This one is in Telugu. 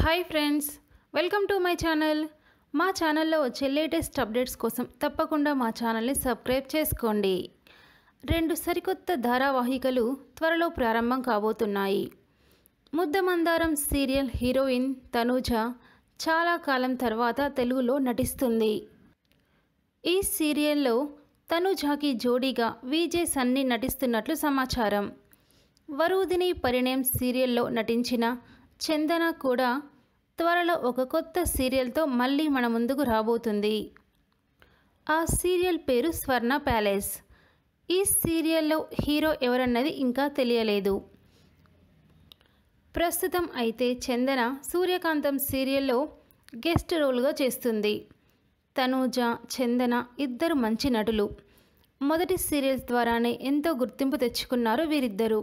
hi friends welcome to my channel మా ఛానల్లో వచ్చే లేటెస్ట్ అప్డేట్స్ కోసం తప్పకుండా మా ఛానల్ని సబ్స్క్రైబ్ చేసుకోండి రెండు సరికొత్త ధారావాహికలు త్వరలో ప్రారంభం కాబోతున్నాయి ముద్దమందారం సీరియల్ హీరోయిన్ తనూజ చాలా కాలం తర్వాత తెలుగులో నటిస్తుంది ఈ సీరియల్లో తనూజాకి జోడీగా విజే సన్ని నటిస్తున్నట్లు సమాచారం వరుదిని పరిణయం సీరియల్లో నటించిన చందన కూడా త్వరలో ఒక కొత్త సీరియల్తో మళ్ళీ మన ముందుకు రాబోతుంది ఆ సీరియల్ పేరు స్వర్ణ ప్యాలెస్ ఈ సీరియల్లో హీరో ఎవరన్నది ఇంకా తెలియలేదు ప్రస్తుతం అయితే చందన సూర్యకాంతం సీరియల్లో గెస్ట్ రోల్గా చేస్తుంది తనూజ చందన ఇద్దరు మంచి నటులు మొదటి సీరియల్స్ ద్వారానే ఎంతో గుర్తింపు తెచ్చుకున్నారు వీరిద్దరూ